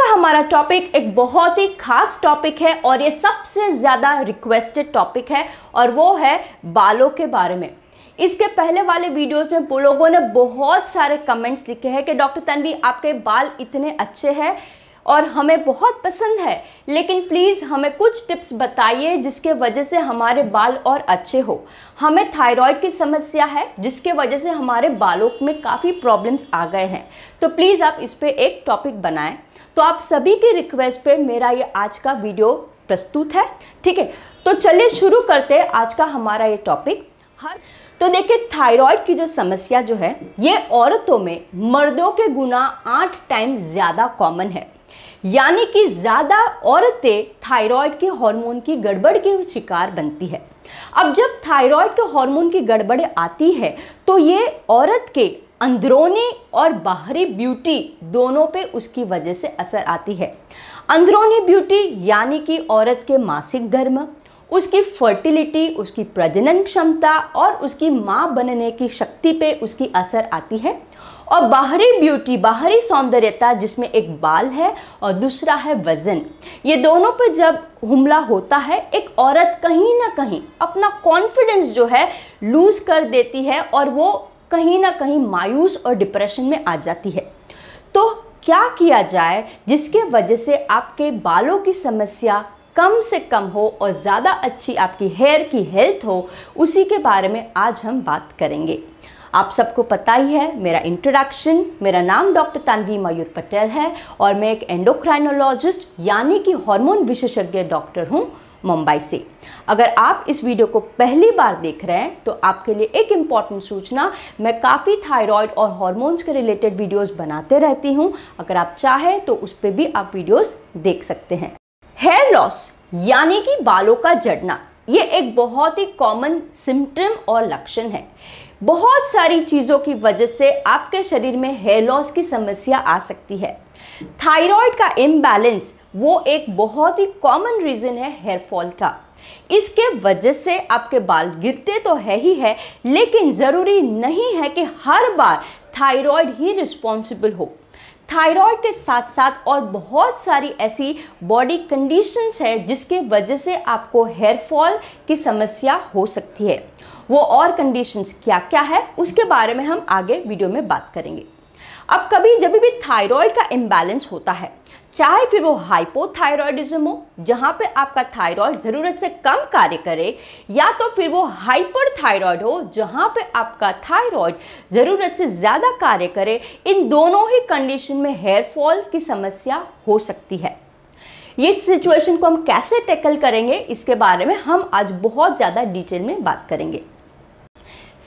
का हमारा टॉपिक एक बहुत ही खास टॉपिक है और ये सबसे ज़्यादा रिक्वेस्टेड टॉपिक है और वो है बालों के बारे में इसके पहले वाले वीडियोस में लोगों ने बहुत सारे कमेंट्स लिखे हैं कि डॉक्टर तनवी आपके बाल इतने अच्छे हैं और हमें बहुत पसंद है लेकिन प्लीज़ हमें कुछ टिप्स बताइए जिसके वजह से हमारे बाल और अच्छे हो हमें थायराइड की समस्या है जिसके वजह से हमारे बालों में काफ़ी प्रॉब्लम्स आ गए हैं तो प्लीज़ आप इस पर एक टॉपिक बनाएं तो आप सभी की रिक्वेस्ट पे मेरा ये आज का वीडियो प्रस्तुत है ठीक है तो चलिए शुरू करते हैं आज का हमारा ये टॉपिक हर तो देखिए थायराइड की जो समस्या जो है ये औरतों में मर्दों के गुना आठ टाइम ज़्यादा कॉमन है यानी कि ज़्यादा औरतें थायराइड के हार्मोन की गड़बड़ के शिकार बनती है अब जब थायराइड के हार्मोन की गड़बड़ आती है तो ये औरत के अंदरूनी और बाहरी ब्यूटी दोनों पे उसकी वजह से असर आती है अंदरूनी ब्यूटी यानी कि औरत के मासिक धर्म उसकी फर्टिलिटी उसकी प्रजनन क्षमता और उसकी माँ बनने की शक्ति पे उसकी असर आती है और बाहरी ब्यूटी बाहरी सौंदर्यता जिसमें एक बाल है और दूसरा है वज़न ये दोनों पर जब हमला होता है एक औरत कहीं ना कहीं अपना कॉन्फिडेंस जो है लूज़ कर देती है और वो कहीं ना कहीं मायूस और डिप्रेशन में आ जाती है तो क्या किया जाए जिसके वजह से आपके बालों की समस्या कम से कम हो और ज़्यादा अच्छी आपकी हेयर की हेल्थ हो उसी के बारे में आज हम बात करेंगे आप सबको पता ही है मेरा इंट्रोडक्शन मेरा नाम डॉक्टर तानवी मयूर पटेल है और मैं एक एंडोक्राइनोलॉजिस्ट यानी कि हार्मोन विशेषज्ञ डॉक्टर हूँ मुंबई से अगर आप इस वीडियो को पहली बार देख रहे हैं तो आपके लिए एक इम्पॉर्टेंट सूचना मैं काफ़ी थायराइड और हॉर्मोन्स के रिलेटेड वीडियोज़ बनाते रहती हूँ अगर आप चाहें तो उस पर भी आप वीडियोज देख सकते हैं हेयर लॉस यानी कि बालों का जड़ना ये एक बहुत ही कॉमन सिम्टम और लक्षण है बहुत सारी चीज़ों की वजह से आपके शरीर में हेयर लॉस की समस्या आ सकती है थायराइड का इम्बैलेंस वो एक बहुत ही कॉमन रीज़न है हेयर फॉल का इसके वजह से आपके बाल गिरते तो है ही है लेकिन ज़रूरी नहीं है कि हर बार थायराइड ही रिस्पॉन्सिबल हो थायराइड के साथ साथ और बहुत सारी ऐसी बॉडी कंडीशंस है जिसके वजह से आपको हेयर फॉल की समस्या हो सकती है वो और कंडीशंस क्या क्या है उसके बारे में हम आगे वीडियो में बात करेंगे अब कभी जब भी थायराइड का इम्बैलेंस होता है चाहे फिर वो हाइपोथायरॉयडिज्म हो जहाँ पे आपका थायराइड ज़रूरत से कम कार्य करे या तो फिर वो हाइपर थायराइड हो जहाँ पे आपका थायराइड ज़रूरत से ज़्यादा कार्य करे इन दोनों ही कंडीशन में हेयर फॉल की समस्या हो सकती है ये सिचुएशन को हम कैसे टैकल करेंगे इसके बारे में हम आज बहुत ज़्यादा डिटेल में बात करेंगे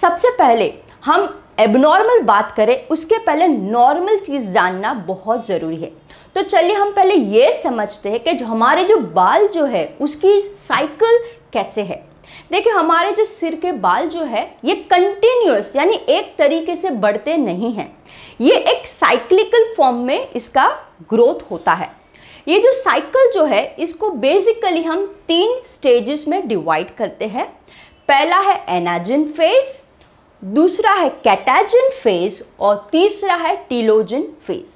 सबसे पहले हम एबनॉर्मल बात करें उसके पहले नॉर्मल चीज़ जानना बहुत ज़रूरी है तो चलिए हम पहले ये समझते हैं कि जो हमारे जो बाल जो है उसकी साइकिल कैसे है देखिए हमारे जो सिर के बाल जो है ये कंटिन्यूस यानी एक तरीके से बढ़ते नहीं हैं ये एक साइक्लिकल फॉर्म में इसका ग्रोथ होता है ये जो साइकिल जो है इसको बेसिकली हम तीन स्टेजेस में डिवाइड करते हैं पहला है एनाजिन फेज़ दूसरा है कैटाजन फेज और तीसरा है टीलोजन फेज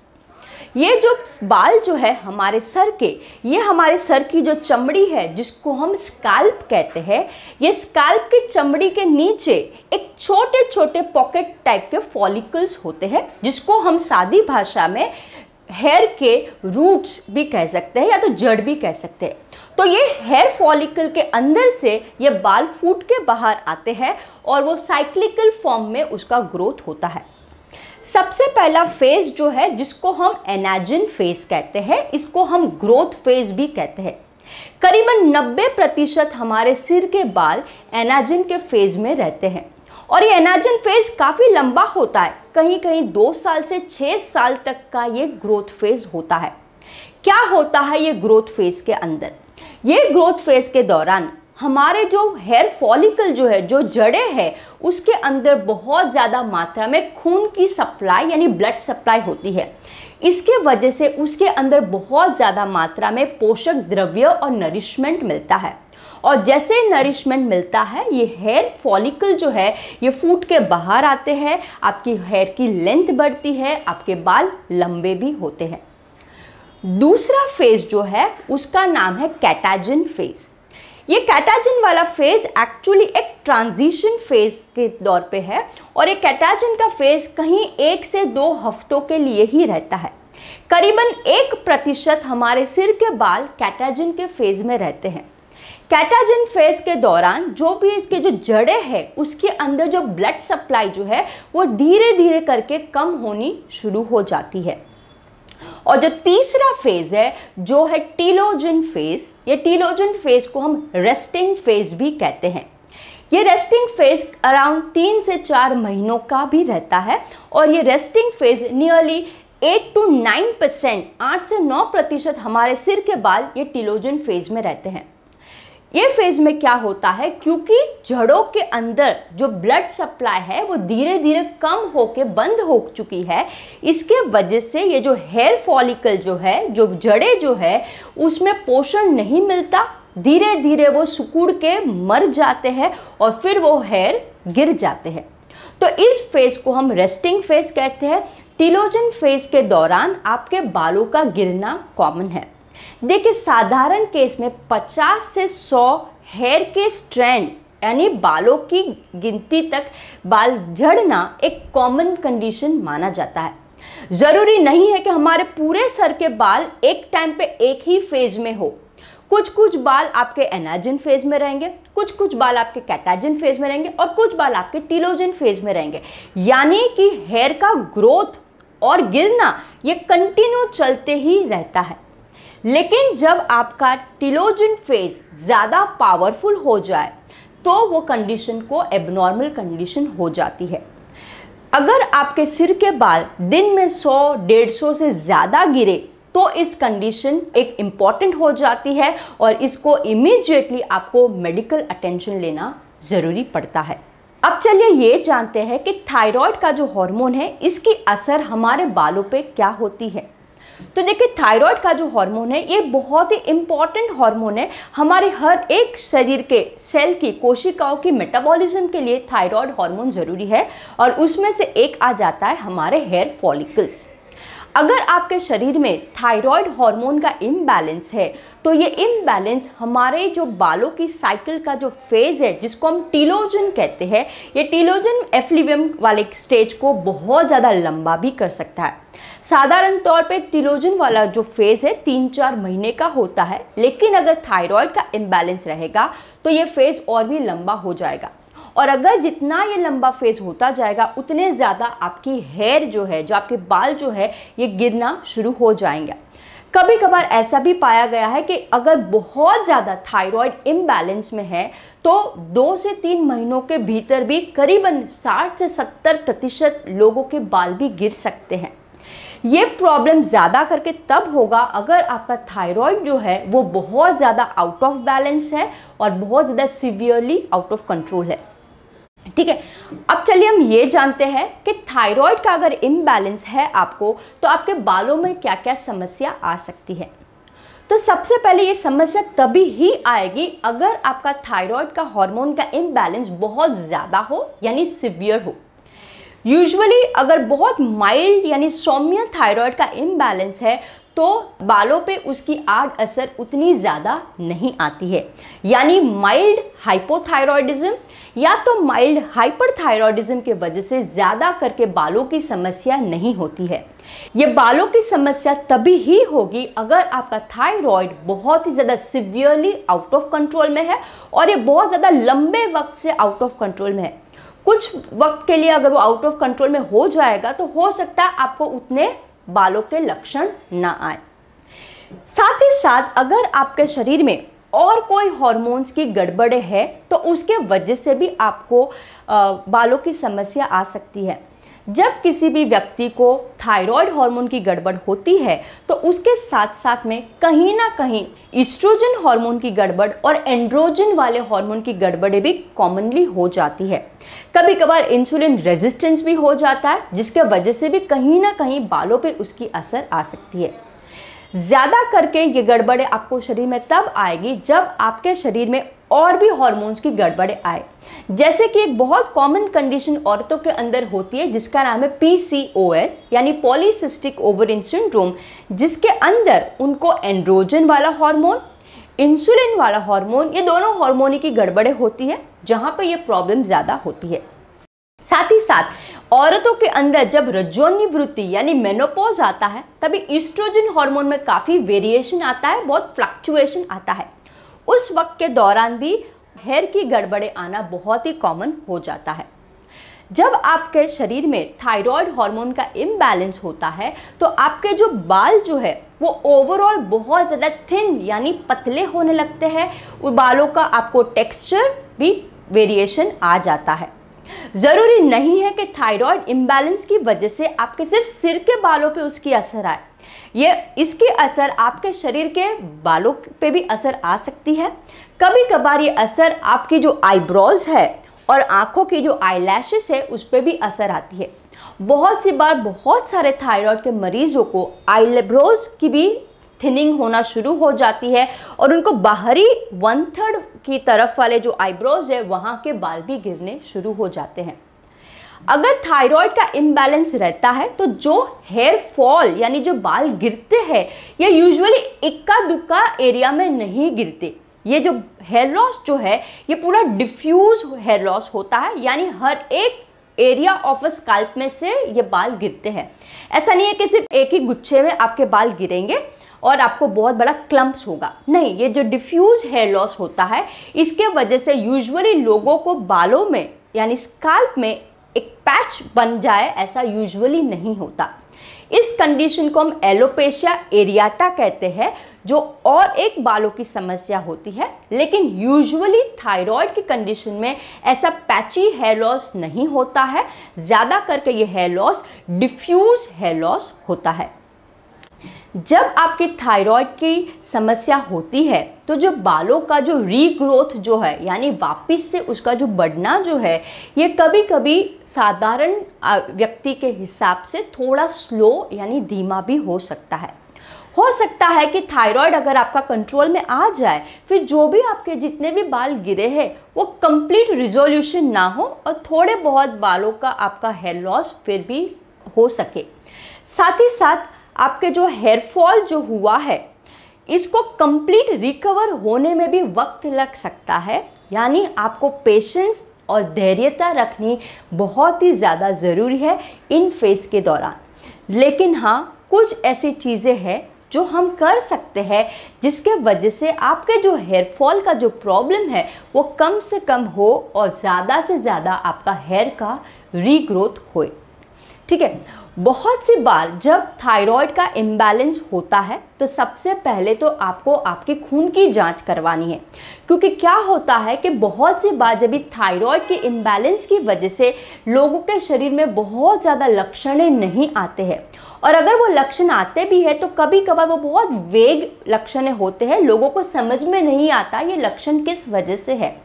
ये जो बाल जो है हमारे सर के ये हमारे सर की जो चमड़ी है जिसको हम स्काल्प कहते हैं ये स्काल्प की चमड़ी के नीचे एक छोटे छोटे पॉकेट टाइप के फॉलिकल्स होते हैं जिसको हम सादी भाषा में हेयर के रूट्स भी कह सकते हैं या तो जड़ भी कह सकते हैं तो ये हेयर फॉलिकल के अंदर से ये बाल फूट के बाहर आते हैं और वो साइक्लिकल फॉर्म में उसका ग्रोथ होता है सबसे पहला फेज जो है जिसको हम एनाजिन फेज कहते हैं इसको हम ग्रोथ फेज भी कहते हैं करीबन 90 प्रतिशत हमारे सिर के बाल एनाजिन के फेज में रहते हैं और ये एनाजन फेज काफ़ी लंबा होता है कहीं कहीं दो साल से छः साल तक का ये ग्रोथ फेज होता है क्या होता है ये ग्रोथ फेज के अंदर ये ग्रोथ फेज के दौरान हमारे जो हेयर फॉलिकल जो है जो जड़े हैं उसके अंदर बहुत ज़्यादा मात्रा में खून की सप्लाई यानी ब्लड सप्लाई होती है इसके वजह से उसके अंदर बहुत ज़्यादा मात्रा में पोषक द्रव्य और नरिशमेंट मिलता है और जैसे नरिशमेंट मिलता है ये हेयर फॉलिकल जो है ये फूट के बाहर आते हैं आपकी हेयर की लेंथ बढ़ती है आपके बाल लंबे भी होते हैं दूसरा फेज जो है उसका नाम है कैटाजिन फेज़ ये कैटाजिन वाला फेज़ एक्चुअली एक ट्रांजिशन फेज़ के दौर पे है और ये कैटाजिन का फेज़ कहीं एक से दो हफ्तों के लिए ही रहता है करीबन एक प्रतिशत हमारे सिर के बाल कैटाजिन के फेज़ में रहते हैं कैटाजन फेज के दौरान जो भी इसके जो जड़ें हैं उसके अंदर जो ब्लड सप्लाई जो है वो धीरे धीरे करके कम होनी शुरू हो जाती है और जो तीसरा फेज़ है जो है टीलोजन फेज़ ये टीलोजन फेज़ को हम रेस्टिंग फेज़ भी कहते हैं ये रेस्टिंग फेज अराउंड तीन से चार महीनों का भी रहता है और ये resting phase nearly eight to nine percent आठ से नौ प्रतिशत हमारे सिर के बाल ये टीलोजन फेज में रहते हैं ये फेज में क्या होता है क्योंकि जड़ों के अंदर जो ब्लड सप्लाई है वो धीरे धीरे कम होके बंद हो चुकी है इसके वजह से ये जो हेयर फॉलिकल जो है जो जड़े जो है उसमें पोषण नहीं मिलता धीरे धीरे वो सुकुड़ के मर जाते हैं और फिर वो हेयर गिर जाते हैं तो इस फेज़ को हम रेस्टिंग फेज़ कहते हैं टिलोजन फेज़ के दौरान आपके बालों का गिरना कॉमन है देखिए साधारण केस में 50 से 100 हेयर के स्ट्रैंड यानी बालों की गिनती तक बाल झड़ना एक कॉमन कंडीशन माना जाता है ज़रूरी नहीं है कि हमारे पूरे सर के बाल एक टाइम पे एक ही फेज में हो कुछ कुछ बाल आपके एनाजिन फेज में रहेंगे कुछ कुछ बाल आपके कैटाजिन फेज में रहेंगे और कुछ बाल आपके टीलोजिन फेज में रहेंगे यानी कि हेयर का ग्रोथ और गिरना ये कंटिन्यू चलते ही रहता है लेकिन जब आपका टिलोजिन फेज ज़्यादा पावरफुल हो जाए तो वो कंडीशन को एबनॉर्मल कंडीशन हो जाती है अगर आपके सिर के बाल दिन में 100 150 से ज़्यादा गिरे तो इस कंडीशन एक इम्पॉर्टेंट हो जाती है और इसको इमीजिएटली आपको मेडिकल अटेंशन लेना ज़रूरी पड़ता है अब चलिए ये जानते हैं कि थायराइड का जो हार्मोन है इसकी असर हमारे बालों पे क्या होती है तो देखिए थायराइड का जो हार्मोन है ये बहुत ही इम्पॉर्टेंट हार्मोन है हमारे हर एक शरीर के सेल की कोशिकाओं की मेटाबॉलिज्म के लिए थायराइड हार्मोन ज़रूरी है और उसमें से एक आ जाता है हमारे हेयर फॉलिकल्स अगर आपके शरीर में थायराइड हार्मोन का इम्बैलेंस है तो ये इम्बैलेंस हमारे जो बालों की साइकिल का जो फेज़ है जिसको हम टीलोजन कहते हैं ये टीलोजन एफ्लिवियम वाले स्टेज को बहुत ज़्यादा लंबा भी कर सकता है साधारण तौर पे टीलोजन वाला जो फेज़ है तीन चार महीने का होता है लेकिन अगर थायराइड का इम्बैलेंस रहेगा तो ये फेज़ और भी लंबा हो जाएगा और अगर जितना ये लंबा फेस होता जाएगा उतने ज़्यादा आपकी हेयर जो है जो आपके बाल जो है ये गिरना शुरू हो जाएंगे कभी कभार ऐसा भी पाया गया है कि अगर बहुत ज़्यादा थायराइड इम्बैलेंस में है तो दो से तीन महीनों के भीतर भी करीबन 60 से 70 प्रतिशत लोगों के बाल भी गिर सकते हैं ये प्रॉब्लम ज़्यादा करके तब होगा अगर आपका थायराइड जो है वो बहुत ज़्यादा आउट ऑफ बैलेंस है और बहुत ज़्यादा सीवियरली आउट ऑफ कंट्रोल है ठीक है अब चलिए हम ये जानते हैं कि थायराइड का अगर इम्बैलेंस है आपको तो आपके बालों में क्या क्या समस्या आ सकती है तो सबसे पहले ये समस्या तभी ही आएगी अगर आपका थायराइड का हार्मोन का इम्बैलेंस बहुत ज़्यादा हो यानी सिवियर हो यूजुअली अगर बहुत माइल्ड यानी सौम्य थायराइड का इम्बैलेंस है तो बालों पे उसकी आड़ असर उतनी ज़्यादा नहीं आती है यानी माइल्ड हाइपोथायरॉयडिज्म या तो माइल्ड हाइपरथायरॉयडिज्म के वजह से ज़्यादा करके बालों की समस्या नहीं होती है ये बालों की समस्या तभी ही होगी अगर आपका थायराइड बहुत ही ज़्यादा सिवियरली आउट ऑफ कंट्रोल में है और ये बहुत ज़्यादा लंबे वक्त से आउट ऑफ कंट्रोल में है कुछ वक्त के लिए अगर वो आउट ऑफ कंट्रोल में हो जाएगा तो हो सकता है आपको उतने बालों के लक्षण ना आए साथ ही साथ अगर आपके शरीर में और कोई हॉर्मोन्स की गड़बड़ है तो उसके वजह से भी आपको बालों की समस्या आ सकती है जब किसी भी व्यक्ति को थायराइड हार्मोन की गड़बड़ होती है तो उसके साथ साथ में कहीं ना कहीं ईस्ट्रोजन हार्मोन की गड़बड़ और एंड्रोजन वाले हार्मोन की गड़बड़ें भी कॉमनली हो जाती है कभी कभार इंसुलिन रेजिस्टेंस भी हो जाता है जिसके वजह से भी कहीं ना कहीं बालों पर उसकी असर आ सकती है ज़्यादा करके ये गड़बड़े आपको शरीर में तब आएगी जब आपके शरीर में और भी हॉर्मोन्स की गड़बड़े आए जैसे कि एक बहुत कॉमन कंडीशन औरतों के अंदर होती है जिसका नाम है पीसीओएस यानी पॉलीसिस्टिक ओवरिन सिंड्रोम जिसके अंदर उनको एंड्रोजन वाला हार्मोन इंसुलिन वाला हार्मोन ये दोनों हार्मोन की गड़बड़ें होती है जहाँ पर यह प्रॉब्लम ज़्यादा होती है साथ ही साथ औरतों के अंदर जब रजोनिवृत्ति यानी मेनोपोज आता है तभी ईस्ट्रोजन हार्मोन में काफ़ी वेरिएशन आता है बहुत फ्लक्चुएशन आता है उस वक्त के दौरान भी हेयर की गड़बड़े आना बहुत ही कॉमन हो जाता है जब आपके शरीर में थायराइड हार्मोन का इम्बैलेंस होता है तो आपके जो बाल जो है वो ओवरऑल बहुत ज़्यादा थिन यानी पतले होने लगते हैं बालों का आपको टेक्सचर भी वेरिएशन आ जाता है ज़रूरी नहीं है कि थायराइड इम्बैलेंस की वजह से आपके सिर्फ सिर के बालों पे उसकी असर आए ये इसकी असर आपके शरीर के बालों पे भी असर आ सकती है कभी कभार ये असर आपकी जो आईब्रोज है और आँखों की जो आई है उस पर भी असर आती है बहुत सी बार बहुत सारे थायराइड के मरीजों को आईब्रोज की भी थिनिंग होना शुरू हो जाती है और उनको बाहरी वन थर्ड की तरफ वाले जो आईब्रोज है वहाँ के बाल भी गिरने शुरू हो जाते हैं अगर थायराइड का इम्बैलेंस रहता है तो जो हेयर फॉल यानी जो बाल गिरते हैं ये यूजुअली इक्का दुक्का एरिया में नहीं गिरते ये जो हेयर लॉस जो है ये पूरा डिफ्यूज हेयर लॉस होता है यानी हर एक एरिया ऑफ अ स्काल्प में से ये बाल गिरते हैं ऐसा नहीं है कि सिर्फ एक ही गुच्छे में आपके बाल गिरेंगे और आपको बहुत बड़ा क्लम्प्स होगा नहीं ये जो डिफ्यूज हेयर लॉस होता है इसके वजह से यूजुअली लोगों को बालों में यानी स्काल्प में एक पैच बन जाए ऐसा यूजुअली नहीं होता इस कंडीशन को हम एलोपेशिया एरियाटा कहते हैं जो और एक बालों की समस्या होती है लेकिन यूजुअली थायराइड की कंडीशन में ऐसा पैची हेयर लॉस नहीं होता है ज़्यादा करके ये hair loss diffuse hair loss होता है जब आपके थायराइड की समस्या होती है तो जो बालों का जो रीग्रोथ जो है यानी वापस से उसका जो बढ़ना जो है ये कभी कभी साधारण व्यक्ति के हिसाब से थोड़ा स्लो यानी धीमा भी हो सकता है हो सकता है कि थायराइड अगर आपका कंट्रोल में आ जाए फिर जो भी आपके जितने भी बाल गिरे हैं वो कंप्लीट रिजोल्यूशन ना हो और थोड़े बहुत बालों का आपका हेयर लॉस फिर भी हो सके साथ ही साथ आपके जो हेयर फॉल जो हुआ है इसको कंप्लीट रिकवर होने में भी वक्त लग सकता है यानी आपको पेशेंस और धैर्यता रखनी बहुत ही ज़्यादा ज़रूरी है इन फेज़ के दौरान लेकिन हाँ कुछ ऐसी चीज़ें हैं जो हम कर सकते हैं जिसके वजह से आपके जो हेयर फॉल का जो प्रॉब्लम है वो कम से कम हो और ज़्यादा से ज़्यादा आपका हेयर का रीग्रोथ होए ठीक है बहुत सी बार जब थायराइड का इम्बैलेंस होता है तो सबसे पहले तो आपको आपके खून की जांच करवानी है क्योंकि क्या होता है कि बहुत सी बार जब भी थायराइड के इम्बैलेंस की वजह से लोगों के शरीर में बहुत ज़्यादा लक्षण नहीं आते हैं और अगर वो लक्षण आते भी हैं तो कभी कभार वो बहुत वेग लक्षण होते हैं लोगों को समझ में नहीं आता ये लक्षण किस वजह से है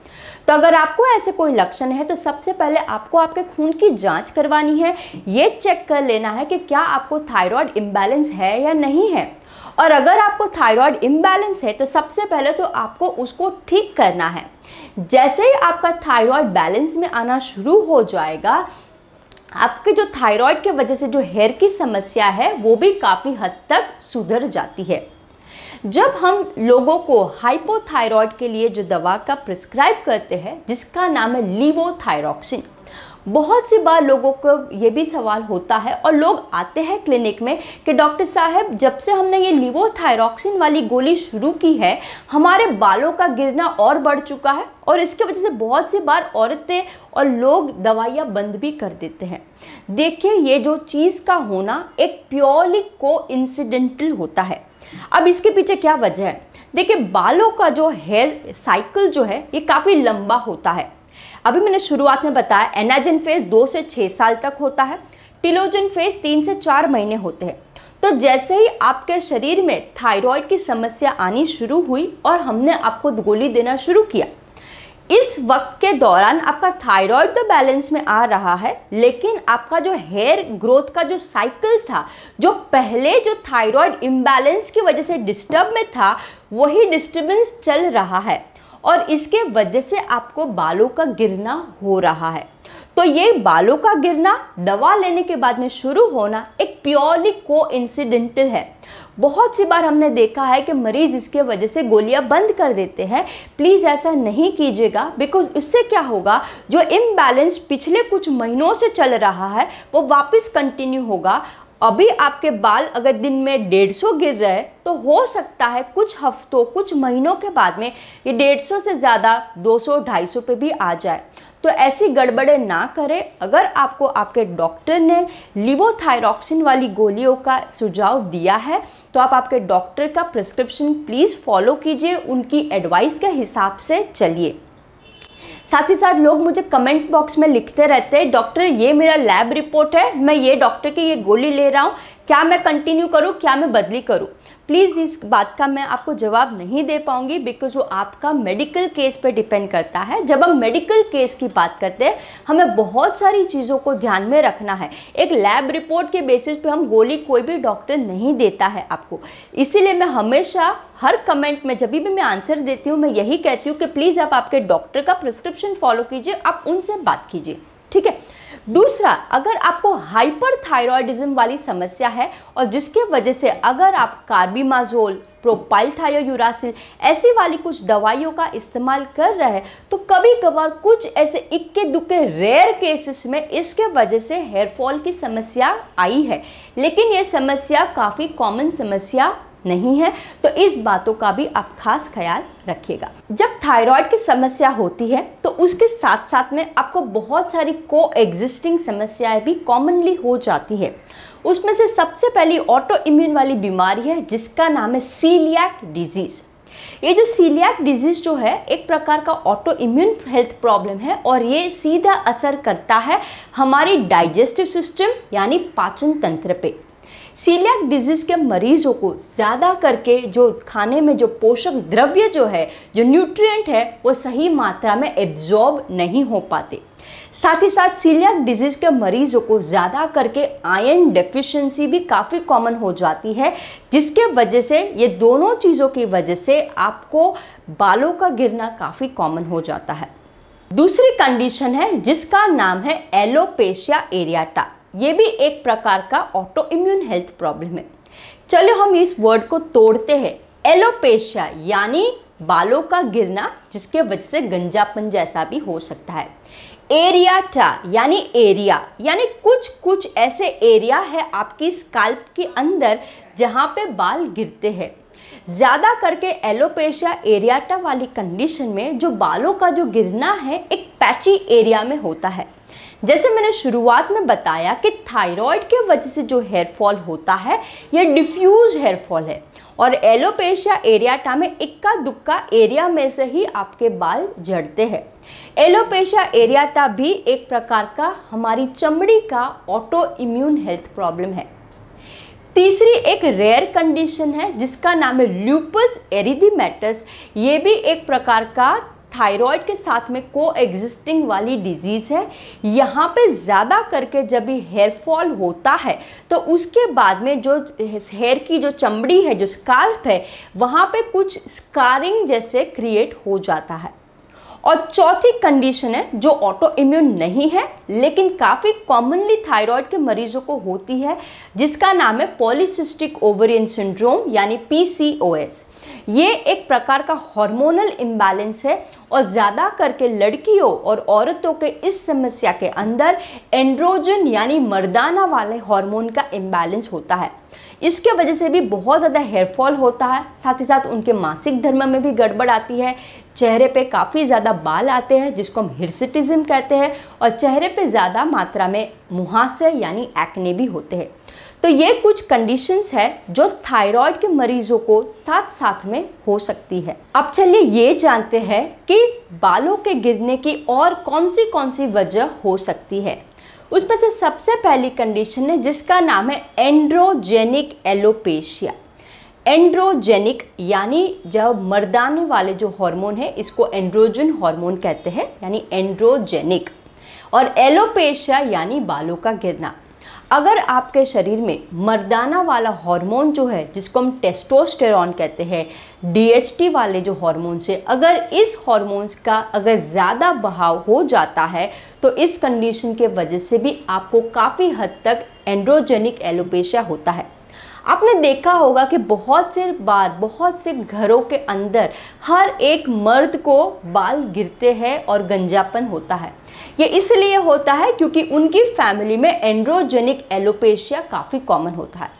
तो अगर आपको ऐसे कोई लक्षण है तो सबसे पहले आपको आपके खून की जाँच करवानी है ये चेक कर लेना है कि क्या आपको थायराइड इम्बैलेंस है या नहीं है और अगर आपको थायराइड इम्बैलेंस है तो सबसे पहले तो आपको उसको ठीक करना है जैसे ही आपका थायराइड बैलेंस में आना शुरू हो जाएगा आपके जो थायराइड के वजह से जो हेयर की समस्या है वो भी काफ़ी हद तक सुधर जाती है जब हम लोगों को हाइपोथायरॉयड के लिए जो दवा का प्रिस्क्राइब करते हैं जिसका नाम है लीवोथायरॉक्सिन बहुत सी बार लोगों को ये भी सवाल होता है और लोग आते हैं क्लिनिक में कि डॉक्टर साहब जब से हमने ये लिवोथायरॉक्सिन वाली गोली शुरू की है हमारे बालों का गिरना और बढ़ चुका है और इसके वजह से बहुत सी बार औरतें और लोग दवाइयाँ बंद भी कर देते हैं देखिए ये जो चीज़ का होना एक प्योरली को इंसिडेंटल होता है अब इसके पीछे क्या वजह है देखिए बालों का जो हेयर साइकिल जो है ये काफ़ी लंबा होता है अभी मैंने शुरुआत में बताया एनाजिन फेज दो से छः साल तक होता है टिलोजन फेज तीन से चार महीने होते हैं तो जैसे ही आपके शरीर में थायराइड की समस्या आनी शुरू हुई और हमने आपको गोली देना शुरू किया इस वक्त के दौरान आपका थायराइड तो बैलेंस में आ रहा है लेकिन आपका जो हेयर ग्रोथ का जो साइकिल था जो पहले जो थायराइड इम्बैलेंस की वजह से डिस्टर्ब में था वही डिस्टर्बेंस चल रहा है और इसके वजह से आपको बालों का गिरना हो रहा है तो ये बालों का गिरना दवा लेने के बाद में शुरू होना एक प्योरली को है बहुत सी बार हमने देखा है कि मरीज़ इसके वजह से गोलियां बंद कर देते हैं प्लीज़ ऐसा नहीं कीजिएगा बिकॉज इससे क्या होगा जो इम्बैलेंस पिछले कुछ महीनों से चल रहा है वो वापस कंटिन्यू होगा अभी आपके बाल अगर दिन में डेढ़ सौ गिर रहे तो हो सकता है कुछ हफ्तों कुछ महीनों के बाद में ये डेढ़ सौ से ज़्यादा दो सौ ढाई सौ पर भी आ जाए तो ऐसी गड़बड़े ना करें अगर आपको आपके डॉक्टर ने लिवोथायरॉक्सिन वाली गोलियों का सुझाव दिया है तो आप आपके डॉक्टर का प्रिस्क्रिप्शन प्लीज़ फॉलो कीजिए उनकी एडवाइस के हिसाब से चलिए साथ ही साथ लोग मुझे कमेंट बॉक्स में लिखते रहते हैं डॉक्टर ये मेरा लैब रिपोर्ट है मैं ये डॉक्टर की ये गोली ले रहा हूँ क्या मैं कंटिन्यू करूँ क्या मैं बदली करूँ प्लीज़ इस बात का मैं आपको जवाब नहीं दे पाऊँगी बिकॉज वो आपका मेडिकल केस पर डिपेंड करता है जब हम मेडिकल केस की बात करते हैं हमें बहुत सारी चीज़ों को ध्यान में रखना है एक लैब रिपोर्ट के बेसिस पे हम गोली कोई भी डॉक्टर नहीं देता है आपको इसीलिए मैं हमेशा हर कमेंट में जब भी मैं आंसर देती हूँ मैं यही कहती हूँ कि प्लीज़ आप आपके डॉक्टर का प्रिस्क्रिप्शन फॉलो कीजिए आप उनसे बात कीजिए ठीक है दूसरा अगर आपको हाइपरथायरॉयडिज्म वाली समस्या है और जिसके वजह से अगर आप कार्बीमाजोल प्रोपाइल थायोयूरासिल ऐसी वाली कुछ दवाइयों का इस्तेमाल कर रहे हैं तो कभी कभार कुछ ऐसे इक्के दुक्के रेयर केसेस में इसके वजह से हेयर फॉल की समस्या आई है लेकिन ये समस्या काफ़ी कॉमन समस्या नहीं है तो इस बातों का भी आप खास ख्याल रखिएगा जब थायराइड की समस्या होती है तो उसके साथ साथ में आपको बहुत सारी को एग्जिस्टिंग समस्याएं भी कॉमनली हो जाती है उसमें से सबसे पहली ऑटो इम्यून वाली बीमारी है जिसका नाम है सीलियाक डिजीज़ ये जो सीलियाक डिजीज़ जो है एक प्रकार का ऑटो इम्यून हेल्थ प्रॉब्लम है और ये सीधा असर करता है हमारी डाइजेस्टिव सिस्टम यानी पाचन तंत्र पे सीलियाक डिजीज़ के मरीजों को ज़्यादा करके जो खाने में जो पोषक द्रव्य जो है जो न्यूट्रिएंट है वो सही मात्रा में एब्जॉर्ब नहीं हो पाते साथ ही साथ सीलियाक डिजीज़ के मरीजों को ज़्यादा करके आयरन डेफिशिएंसी भी काफ़ी कॉमन हो जाती है जिसके वजह से ये दोनों चीज़ों की वजह से आपको बालों का गिरना काफ़ी कॉमन हो जाता है दूसरी कंडीशन है जिसका नाम है एलोपेशिया एरियाटा ये भी एक प्रकार का ऑटो इम्यून हेल्थ प्रॉब्लम है चलो हम इस वर्ड को तोड़ते हैं एलोपेशिया यानी बालों का गिरना जिसके वजह से गंजापन जैसा भी हो सकता है एरियाटा यानी एरिया यानी कुछ कुछ ऐसे एरिया है आपकी स्काल्प के अंदर जहाँ पे बाल गिरते हैं ज़्यादा करके एलोपेशिया एरियाटा वाली कंडीशन में जो बालों का जो गिरना है एक पैची एरिया में होता है जैसे मैंने शुरुआत में बताया कि थायराइड के वजह से जो हेयरफॉल होता है यह डिफ्यूज हेयरफॉल है और एलोपेशिया एरियाटा में इक्का दुक्का एरिया में से ही आपके बाल झड़ते हैं एलोपेशिया एरियाटा भी एक प्रकार का हमारी चमड़ी का ऑटो इम्यून हेल्थ प्रॉब्लम है तीसरी एक रेयर कंडीशन है जिसका नाम है ल्यूपस एरिदीमेटस ये भी एक प्रकार का थायराइड के साथ में को एग्जिस्टिंग वाली डिजीज़ है यहाँ पे ज़्यादा करके जब भी हेयर फॉल होता है तो उसके बाद में जो हेयर की जो चमड़ी है जो स्काल्प है वहाँ पे कुछ स्कारिंग जैसे क्रिएट हो जाता है और चौथी कंडीशन है जो ऑटो इम्यून नहीं है लेकिन काफ़ी कॉमनली थायराइड के मरीजों को होती है जिसका नाम है पॉलिसिस्टिक ओवरियन सिंड्रोम यानी पीसीओएस ये एक प्रकार का हार्मोनल इम्बैलेंस है और ज़्यादा करके लड़कियों और औरतों के इस समस्या के अंदर एंड्रोजन यानी मर्दाना वाले हार्मोन का इम्बैलेंस होता है इसके वजह से भी बहुत ज़्यादा हेयरफॉल होता है साथ ही साथ उनके मासिक धर्म में भी गड़बड़ आती है चेहरे पे काफ़ी ज़्यादा बाल आते हैं जिसको हम हिरसिटिज़म कहते हैं और चेहरे पे ज़्यादा मात्रा में मुहासे यानी एक्ने भी होते हैं तो ये कुछ कंडीशंस है जो थायराइड के मरीजों को साथ साथ में हो सकती है अब चलिए ये जानते हैं कि बालों के गिरने की और कौन सी कौन सी वजह हो सकती है उसमें से सबसे पहली कंडीशन है जिसका नाम है एंड्रोजेनिक एलोपेशिया एंड्रोजेनिक यानी जब मर्दाने वाले जो हार्मोन है इसको एंड्रोजन हार्मोन कहते हैं यानी एंड्रोजेनिक और एलोपेशिया यानी बालों का गिरना अगर आपके शरीर में मर्दाना वाला हार्मोन जो है जिसको हम टेस्टोस्टेरॉन कहते हैं डी वाले जो हार्मोन है अगर इस हार्मोन्स का अगर ज़्यादा बहाव हो जाता है तो इस कंडीशन के वजह से भी आपको काफ़ी हद तक एंड्रोजेनिक एलोपेशिया होता है आपने देखा होगा कि बहुत से बार बहुत से घरों के अंदर हर एक मर्द को बाल गिरते हैं और गंजापन होता है ये इसलिए होता है क्योंकि उनकी फैमिली में एंड्रोजेनिक एलोपेशिया काफ़ी कॉमन होता है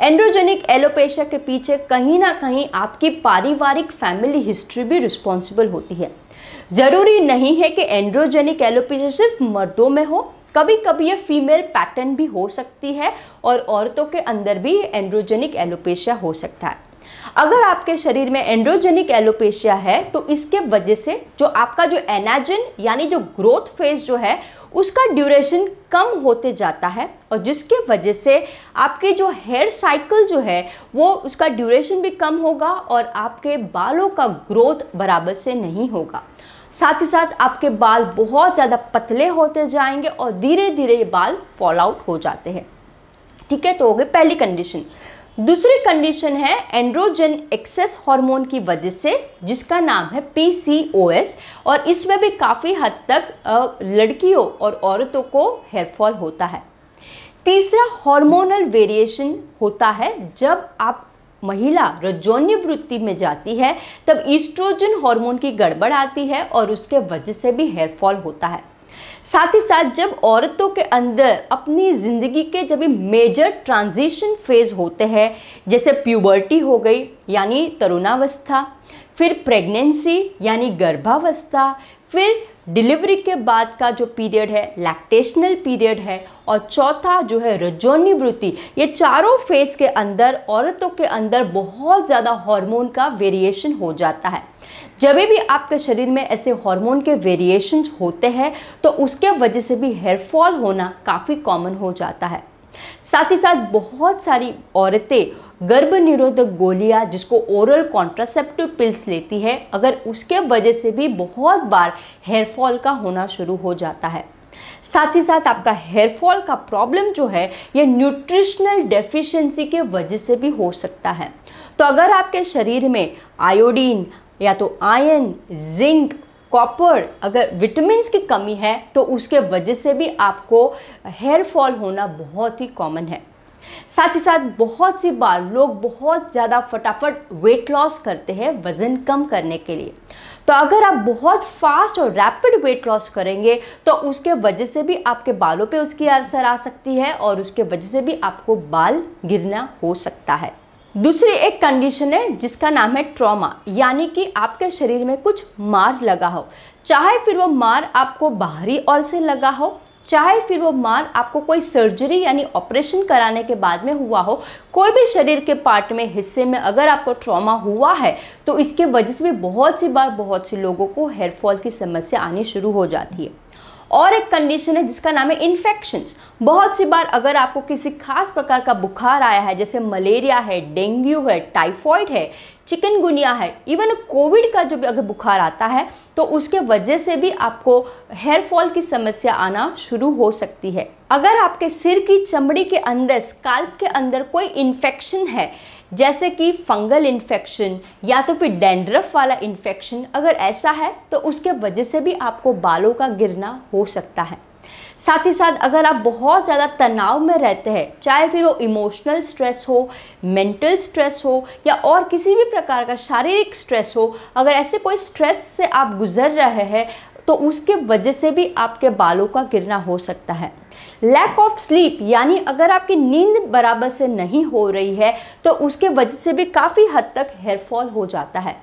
एंड्रोजेनिक एलोपेशिया के पीछे कहीं ना कहीं आपकी पारिवारिक फैमिली हिस्ट्री भी रिस्पॉन्सिबल होती है ज़रूरी नहीं है कि एंड्रोजेनिक एलोपेशिया सिर्फ मर्दों में हो कभी कभी ये फीमेल पैटर्न भी हो सकती है और औरतों के अंदर भी एंड्रोजेनिक एलोपेशिया हो सकता है अगर आपके शरीर में एंड्रोजेनिक एलोपेशिया है तो इसके वजह से जो आपका जो एनाजिन यानी जो ग्रोथ फेज जो है उसका ड्यूरेशन कम होते जाता है और जिसके वजह से आपके जो हेयर साइकिल जो है वो उसका ड्यूरेशन भी कम होगा और आपके बालों का ग्रोथ बराबर से नहीं होगा साथ ही साथ आपके बाल बहुत ज़्यादा पतले होते जाएंगे और धीरे धीरे ये बाल फॉल आउट हो जाते हैं ठीक है तो हो गई पहली कंडीशन दूसरी कंडीशन है एंड्रोजन एक्सेस हार्मोन की वजह से जिसका नाम है पीसीओएस और इसमें भी काफ़ी हद तक लड़कियों और औरतों को हेयरफॉल होता है तीसरा हार्मोनल वेरिएशन होता है जब आप महिला रजौन्य वृत्ति में जाती है तब ईस्ट्रोजन हार्मोन की गड़बड़ आती है और उसके वजह से भी हेयरफॉल होता है साथ ही साथ जब औरतों के अंदर अपनी ज़िंदगी के जब भी मेजर ट्रांजिशन फेज होते हैं जैसे प्यूबर्टी हो गई यानी तरुणावस्था फिर प्रेगनेंसी यानी गर्भावस्था फिर डिलीवरी के बाद का जो पीरियड है लैक्टेशनल पीरियड है और चौथा जो है रजोनिवृत्ति ये चारों फेज के अंदर औरतों के अंदर बहुत ज़्यादा हार्मोन का वेरिएशन हो जाता है जब भी आपके शरीर में ऐसे हार्मोन के वेरिएशन होते हैं तो उसके वजह से भी हेयरफॉल होना काफ़ी कॉमन हो जाता है साथ ही साथ बहुत सारी औरतें गर्भ निरोधक गोलियां जिसको ओरल कॉन्ट्रासेप्टिव पिल्स लेती है अगर उसके वजह से भी बहुत बार हेयरफॉल का होना शुरू हो जाता है साथ ही साथ आपका हेयरफॉल का प्रॉब्लम जो है ये न्यूट्रिशनल डेफिशिएंसी के वजह से भी हो सकता है तो अगर आपके शरीर में आयोडीन या तो आयन जिंक कॉपर अगर विटामिन की कमी है तो उसके वजह से भी आपको हेयर फॉल होना बहुत ही कॉमन है साथ ही साथ बहुत सी बार लोग बहुत ज़्यादा फटाफट वेट लॉस करते हैं वज़न कम करने के लिए तो अगर आप बहुत फास्ट और रैपिड वेट लॉस करेंगे तो उसके वजह से भी आपके बालों पे उसकी असर आ सकती है और उसके वजह से भी आपको बाल गिरना हो सकता है दूसरी एक कंडीशन है जिसका नाम है ट्रॉमा यानी कि आपके शरीर में कुछ मार लगा हो चाहे फिर वो मार आपको बाहरी और से लगा हो चाहे फिर वो मान आपको कोई सर्जरी यानी ऑपरेशन कराने के बाद में हुआ हो कोई भी शरीर के पार्ट में हिस्से में अगर आपको ट्रॉमा हुआ है तो इसके वजह से भी बहुत सी बार बहुत से लोगों को हेयरफॉल की समस्या आनी शुरू हो जाती है और एक कंडीशन है जिसका नाम है इन्फेक्शंस बहुत सी बार अगर आपको किसी खास प्रकार का बुखार आया है जैसे मलेरिया है डेंगू है टाइफॉइड है चिकनगुनिया है इवन कोविड का जो अगर बुखार आता है तो उसके वजह से भी आपको हेयर फॉल की समस्या आना शुरू हो सकती है अगर आपके सिर की चमड़ी के अंदर स्काल्प के अंदर कोई इन्फेक्शन है जैसे कि फंगल इन्फेक्शन या तो फिर डेंड्रफ वाला इन्फेक्शन अगर ऐसा है तो उसके वजह से भी आपको बालों का गिरना हो सकता है साथ ही साथ अगर आप बहुत ज़्यादा तनाव में रहते हैं चाहे फिर वो इमोशनल स्ट्रेस हो मेंटल स्ट्रेस हो या और किसी भी प्रकार का शारीरिक स्ट्रेस हो अगर ऐसे कोई स्ट्रेस से आप गुजर रहे हैं तो उसके वजह से भी आपके बालों का गिरना हो सकता है लैक ऑफ स्लीप यानी अगर आपकी नींद बराबर से नहीं हो रही है तो उसके वजह से भी काफ़ी हद तक हेयरफॉल हो जाता है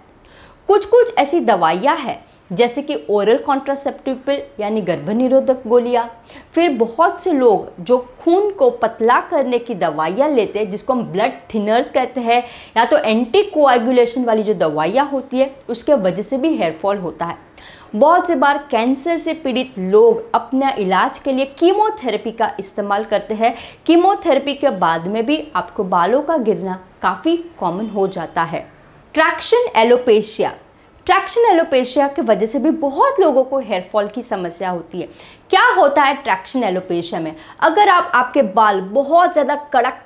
कुछ कुछ ऐसी दवाइयाँ हैं जैसे कि ओरल कॉन्ट्रासेप्टिव पिल यानी गर्भनिरोधक गोलियाँ फिर बहुत से लोग जो खून को पतला करने की दवाइयाँ लेते हैं जिसको हम ब्लड थिनर्स कहते हैं या तो एंटी कोएगुलेशन वाली जो दवाइयाँ होती है उसके वजह से भी हेयरफॉल होता है बहुत से बार कैंसर से पीड़ित लोग अपना इलाज के लिए कीमोथेरेपी का इस्तेमाल करते हैं कीमोथेरेपी के बाद में भी आपको बालों का गिरना काफ़ी कॉमन हो जाता है ट्रैक्शन एलोपेशिया ट्रैक्शन एलोपेशिया की वजह से भी बहुत लोगों को हेयर फॉल की समस्या होती है क्या होता है ट्रैक्शन एलोपेशिया में अगर आप आपके बाल बहुत ज़्यादा कड़क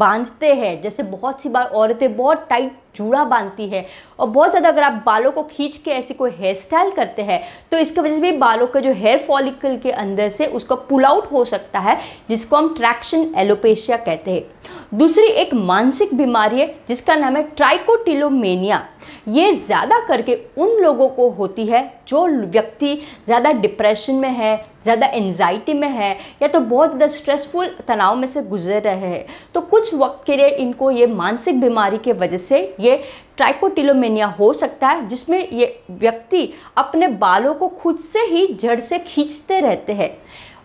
बांधते हैं जैसे बहुत सी बार औरतें बहुत टाइट जूड़ा बांधती है और बहुत ज़्यादा अगर आप बालों को खींच के ऐसी कोई हेयर स्टाइल करते हैं तो इसके वजह से भी बालों का जो हेयर फॉलिकल के अंदर से उसका पुल आउट हो सकता है जिसको हम ट्रैक्शन एलोपेशिया कहते हैं दूसरी एक मानसिक बीमारी है जिसका नाम है ट्राइकोटिलोमेनिया ये ज़्यादा करके उन लोगों को होती है जो व्यक्ति ज़्यादा डिप्रेशन में है ज़्यादा एनजाइटी में है या तो बहुत ज़्यादा स्ट्रेसफुल तनाव में से गुजर रहे हैं तो कुछ वक्त के लिए इनको ये मानसिक बीमारी के वजह से ये ट्राइकोटिलोमेनिया हो सकता है जिसमें ये व्यक्ति अपने बालों को खुद से ही जड़ से खींचते रहते हैं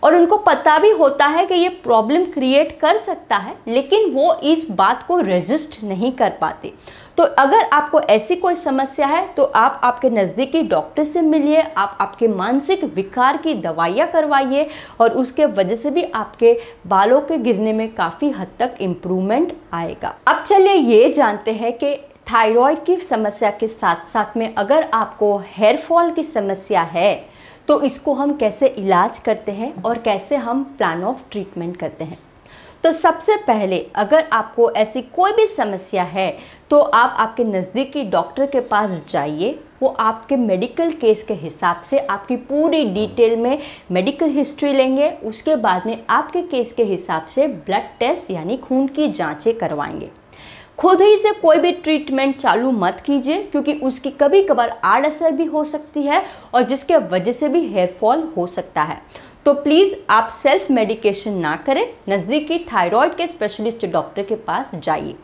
और उनको पता भी होता है कि ये प्रॉब्लम क्रिएट कर सकता है लेकिन वो इस बात को रेजिस्ट नहीं कर पाते तो अगर आपको ऐसी कोई समस्या है तो आप आपके नज़दीकी डॉक्टर से मिलिए आप आपके मानसिक विकार की दवाइयाँ करवाइए और उसके वजह से भी आपके बालों के गिरने में काफ़ी हद तक इम्प्रूवमेंट आएगा अब चलिए ये जानते हैं कि थायराइड की समस्या के साथ साथ में अगर आपको हेयर फॉल की समस्या है तो इसको हम कैसे इलाज करते हैं और कैसे हम प्लान ऑफ ट्रीटमेंट करते हैं तो सबसे पहले अगर आपको ऐसी कोई भी समस्या है तो आप आपके नज़दीकी डॉक्टर के पास जाइए वो आपके मेडिकल केस के हिसाब से आपकी पूरी डिटेल में मेडिकल हिस्ट्री लेंगे उसके बाद में आपके केस के हिसाब से ब्लड टेस्ट यानी खून की जांचें करवाएंगे खुद ही से कोई भी ट्रीटमेंट चालू मत कीजिए क्योंकि उसकी कभी कभार आड़ असर भी हो सकती है और जिसके वजह से भी हेयर फॉल हो सकता है तो प्लीज़ आप सेल्फ मेडिकेशन ना करें नज़दीकी थायराइड के स्पेशलिस्ट डॉक्टर के पास जाइए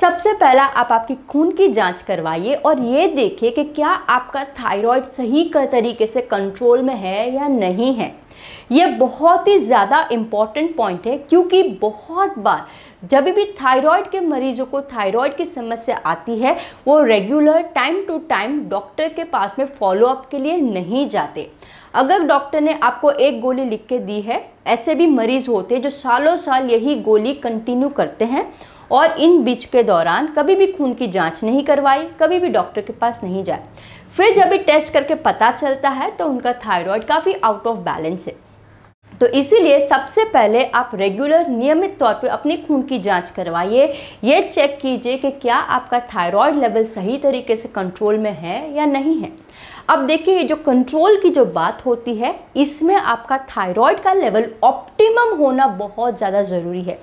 सबसे पहला आप आपकी खून की जांच करवाइए और ये देखिए कि क्या आपका थायराइड सही तरीके से कंट्रोल में है या नहीं है ये बहुत ही ज़्यादा इम्पॉर्टेंट पॉइंट है क्योंकि बहुत बार जब भी थायराइड के मरीजों को थायराइड की समस्या आती है वो regular time to time doctor के पास में फॉलोअप के लिए नहीं जाते अगर डॉक्टर ने आपको एक गोली लिख के दी है ऐसे भी मरीज होते हैं जो सालों साल यही गोली कंटिन्यू करते हैं और इन बीच के दौरान कभी भी खून की जांच नहीं करवाई कभी भी डॉक्टर के पास नहीं जाए फिर जब भी टेस्ट करके पता चलता है तो उनका थायराइड काफ़ी आउट ऑफ बैलेंस है तो इसीलिए सबसे पहले आप रेगुलर नियमित तौर पर अपनी खून की जांच करवाइए ये चेक कीजिए कि क्या आपका थायराइड लेवल सही तरीके से कंट्रोल में है या नहीं है अब देखिए जो कंट्रोल की जो बात होती है इसमें आपका थायराइड का लेवल ऑप्टिमम होना बहुत ज़्यादा ज़रूरी है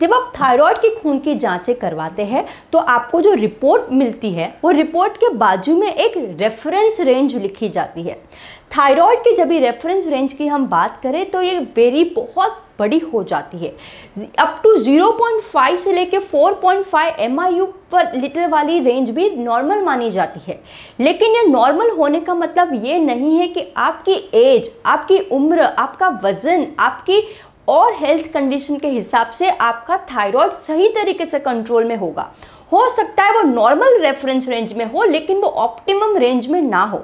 जब आप थायराइड की खून की जांचें करवाते हैं तो आपको जो रिपोर्ट मिलती है वो रिपोर्ट के बाजू में एक रेफरेंस रेंज लिखी जाती है थायराइड की जब भी रेफरेंस रेंज की हम बात करें तो ये बेरी बहुत बड़ी हो जाती है अप टू 0.5 से लेके 4.5 पॉइंट पर लीटर वाली रेंज भी नॉर्मल मानी जाती है लेकिन ये नॉर्मल होने का मतलब ये नहीं है कि आपकी एज आपकी उम्र आपका वज़न आपकी और हेल्थ कंडीशन के हिसाब से आपका थायराइड सही तरीके से कंट्रोल में होगा हो सकता है वो नॉर्मल रेफरेंस रेंज में हो लेकिन वो ऑप्टिमम रेंज में ना हो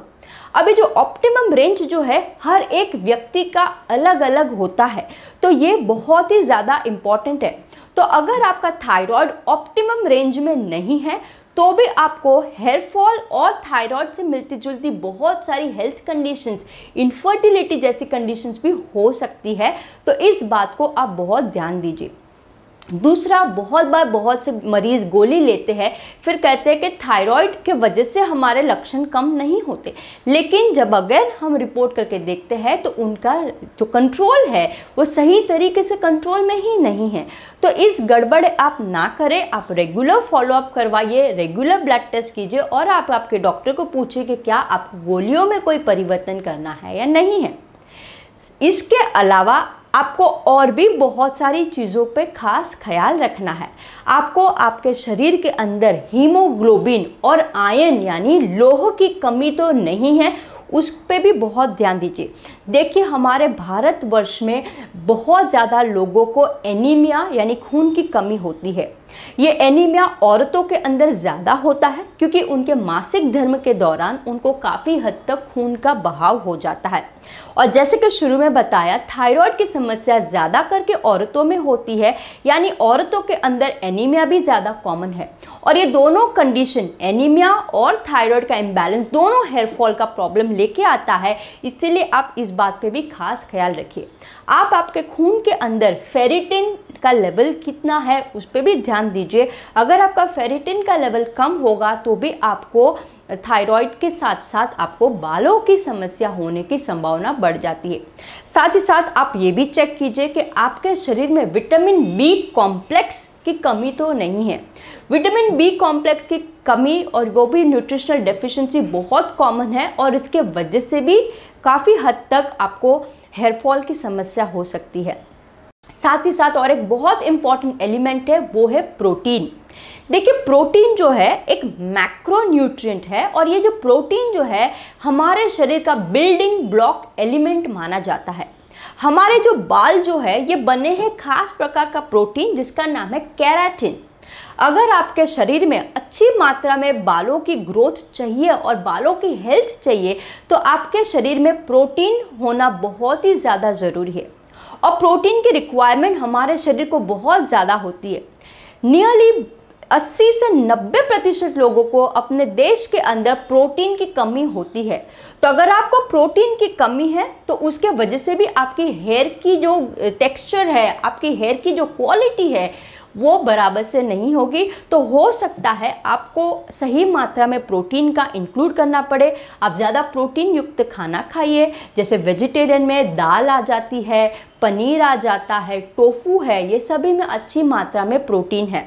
अभी जो ऑप्टिमम रेंज जो है हर एक व्यक्ति का अलग अलग होता है तो ये बहुत ही ज़्यादा इम्पॉर्टेंट है तो अगर आपका थायराइड ऑप्टिमम रेंज में नहीं है तो भी आपको हेयर फॉल और थायराइड से मिलती जुलती बहुत सारी हेल्थ कंडीशंस इनफर्टिलिटी जैसी कंडीशंस भी हो सकती है तो इस बात को आप बहुत ध्यान दीजिए दूसरा बहुत बार बहुत से मरीज़ गोली लेते हैं फिर कहते हैं कि थायराइड के वजह से हमारे लक्षण कम नहीं होते लेकिन जब अगर हम रिपोर्ट करके देखते हैं तो उनका जो कंट्रोल है वो सही तरीके से कंट्रोल में ही नहीं है तो इस गड़बड़ आप ना करें आप रेगुलर फॉलोअप करवाइए रेगुलर ब्लड टेस्ट कीजिए और आप आपके डॉक्टर को पूछिए कि क्या आपको गोलियों में कोई परिवर्तन करना है या नहीं है इसके अलावा आपको और भी बहुत सारी चीज़ों पे खास ख्याल रखना है आपको आपके शरीर के अंदर हीमोग्लोबिन और आयन यानी लोह की कमी तो नहीं है उस पर भी बहुत ध्यान दीजिए देखिए हमारे भारतवर्ष में बहुत ज़्यादा लोगों को एनीमिया यानी खून की कमी होती है ये एनीमिया औरतों के अंदर ज़्यादा होता है क्योंकि उनके मासिक धर्म के दौरान उनको काफ़ी हद तक खून का बहाव हो जाता है और जैसे कि शुरू में बताया थायराइड की समस्या ज़्यादा करके औरतों में होती है यानी औरतों के अंदर एनीमिया भी ज़्यादा कॉमन है और ये दोनों कंडीशन एनीमिया और थायराइड का इम्बैलेंस दोनों हेयरफॉल का प्रॉब्लम लेके आता है इसीलिए आप इस बात पे भी खास ख्याल रखिए आप आपके खून के अंदर फेरिटिन का लेवल कितना है उस पर भी ध्यान दीजिए अगर आपका फेरिटिन का लेवल कम होगा तो भी आपको थायराइड के साथ साथ आपको बालों की समस्या होने की संभावना बढ़ जाती है साथ ही साथ आप ये भी चेक कीजिए कि आपके शरीर में विटामिन बी कॉम्प्लेक्स की कमी तो नहीं है विटामिन बी कॉम्प्लेक्स की कमी और वो भी न्यूट्रिशनल डेफिशिएंसी बहुत कॉमन है और इसके वजह से भी काफ़ी हद तक आपको हेयरफॉल की समस्या हो सकती है साथ ही साथ और एक बहुत इंपॉर्टेंट एलिमेंट है वो है प्रोटीन देखिए प्रोटीन जो है एक मैक्रोन्यूट्रिएंट है और ये जो प्रोटीन जो है हमारे शरीर का बिल्डिंग ब्लॉक एलिमेंट माना जाता है हमारे जो बाल जो है ये बने हैं खास प्रकार का प्रोटीन जिसका नाम है कैराटिन अगर आपके शरीर में अच्छी मात्रा में बालों की ग्रोथ चाहिए और बालों की हेल्थ चाहिए तो आपके शरीर में प्रोटीन होना बहुत ही ज़्यादा ज़रूरी है और प्रोटीन की रिक्वायरमेंट हमारे शरीर को बहुत ज़्यादा होती है नियरली 80 से 90 प्रतिशत लोगों को अपने देश के अंदर प्रोटीन की कमी होती है तो अगर आपको प्रोटीन की कमी है तो उसके वजह से भी आपकी हेयर की जो टेक्सचर है आपकी हेयर की जो क्वालिटी है वो बराबर से नहीं होगी तो हो सकता है आपको सही मात्रा में प्रोटीन का इंक्लूड करना पड़े आप ज़्यादा प्रोटीन युक्त खाना खाइए जैसे वेजिटेरियन में दाल आ जाती है पनीर आ जाता है टोफू है ये सभी में अच्छी मात्रा में प्रोटीन है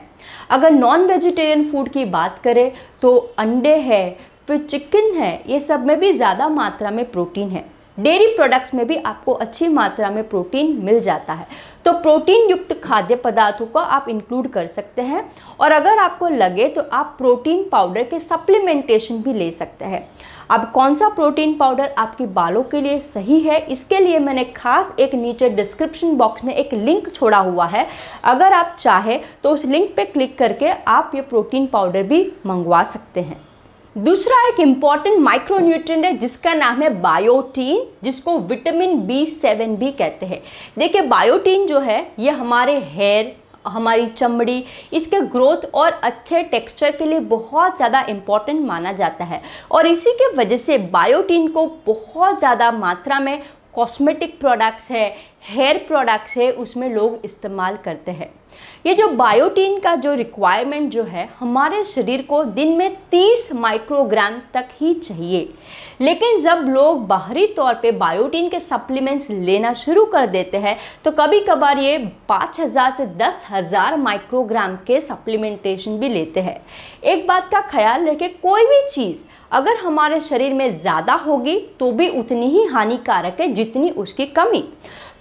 अगर नॉन वेजिटेरियन फूड की बात करें तो अंडे है फिर चिकन है ये सब में भी ज़्यादा मात्रा में प्रोटीन है डेयरी प्रोडक्ट्स में भी आपको अच्छी मात्रा में प्रोटीन मिल जाता है तो प्रोटीन युक्त खाद्य पदार्थों को आप इंक्लूड कर सकते हैं और अगर आपको लगे तो आप प्रोटीन पाउडर के सप्लीमेंटेशन भी ले सकते हैं अब कौन सा प्रोटीन पाउडर आपके बालों के लिए सही है इसके लिए मैंने खास एक नीचे डिस्क्रिप्शन बॉक्स में एक लिंक छोड़ा हुआ है अगर आप चाहें तो उस लिंक पर क्लिक करके आप ये प्रोटीन पाउडर भी मंगवा सकते हैं दूसरा एक इम्पॉर्टेंट माइक्रोन्यूट्रिएंट है जिसका नाम है बायोटीन जिसको विटामिन बी सेवन भी कहते हैं देखिए बायोटीन जो है ये हमारे हेयर हमारी चमड़ी इसके ग्रोथ और अच्छे टेक्सचर के लिए बहुत ज़्यादा इम्पॉर्टेंट माना जाता है और इसी के वजह से बायोटीन को बहुत ज़्यादा मात्रा में कॉस्मेटिक प्रोडक्ट्स है हेयर प्रोडक्ट्स है उसमें लोग इस्तेमाल करते हैं ये जो बायोटीन का जो रिक्वायरमेंट जो है हमारे शरीर को दिन में 30 माइक्रोग्राम तक ही चाहिए लेकिन जब लोग बाहरी तौर पे बायोटीन के सप्लीमेंट्स लेना शुरू कर देते हैं तो कभी कभार ये 5000 से 10000 माइक्रोग्राम के सप्लीमेंटेशन भी लेते हैं एक बात का ख्याल रखें कोई भी चीज़ अगर हमारे शरीर में ज़्यादा होगी तो भी उतनी ही हानिकारक है जितनी उसकी कमी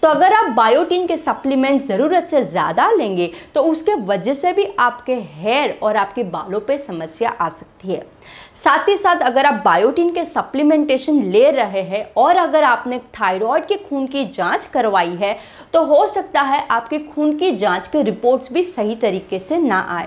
तो अगर आप बायोटिन के सप्लीमेंट ज़रूरत से ज़्यादा लेंगे तो उसके वजह से भी आपके हेयर और आपके बालों पे समस्या आ सकती है साथ ही साथ अगर आप बायोटिन के सप्लीमेंटेशन ले रहे हैं और अगर आपने थायराइड के खून की जांच करवाई है तो हो सकता है आपके खून की जांच के रिपोर्ट्स भी सही तरीके से ना आए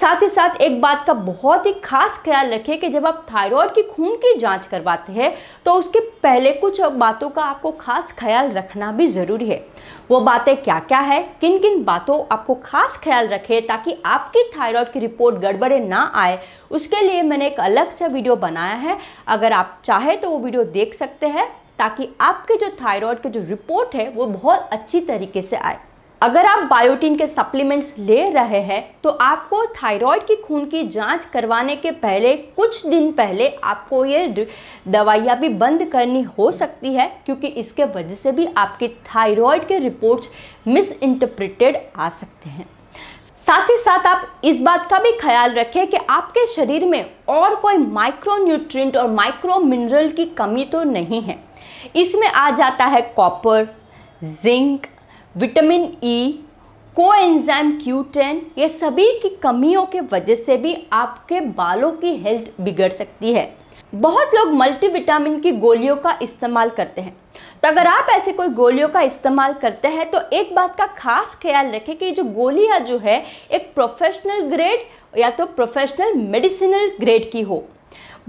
साथ ही साथ एक बात का बहुत ही खास ख्याल रखें कि जब आप थायराइड की खून की जांच करवाते हैं तो उसके पहले कुछ बातों का आपको खास ख्याल रखना भी ज़रूरी है वो बातें क्या क्या है किन किन बातों आपको खास ख्याल रखें ताकि आपकी थायराइड की रिपोर्ट गड़बड़े ना आए उसके लिए मैंने एक अलग से वीडियो बनाया है अगर आप चाहें तो वो वीडियो देख सकते हैं ताकि आपके जो थायराइड की जो रिपोर्ट है वो बहुत अच्छी तरीके से आए अगर आप बायोटिन के सप्लीमेंट्स ले रहे हैं तो आपको थायराइड की खून की जांच करवाने के पहले कुछ दिन पहले आपको ये दवाइयाँ भी बंद करनी हो सकती है क्योंकि इसके वजह से भी आपके थायराइड के रिपोर्ट्स मिस इंटरप्रिटेड आ सकते हैं साथ ही साथ आप इस बात का भी ख्याल रखें कि आपके शरीर में और कोई माइक्रो न्यूट्रिएंट और माइक्रो मिनरल की कमी तो नहीं है इसमें आ जाता है कॉपर जिंक विटामिन ई को एंजाइम क्यू टेन ये सभी की कमियों के वजह से भी आपके बालों की हेल्थ बिगड़ सकती है बहुत लोग मल्टीविटामिन की गोलियों का इस्तेमाल करते हैं तो अगर आप ऐसे कोई गोलियों का इस्तेमाल करते हैं तो एक बात का खास ख्याल रखें कि जो गोलियां जो है एक प्रोफेशनल ग्रेड या तो प्रोफेशनल मेडिसिनल ग्रेड की हो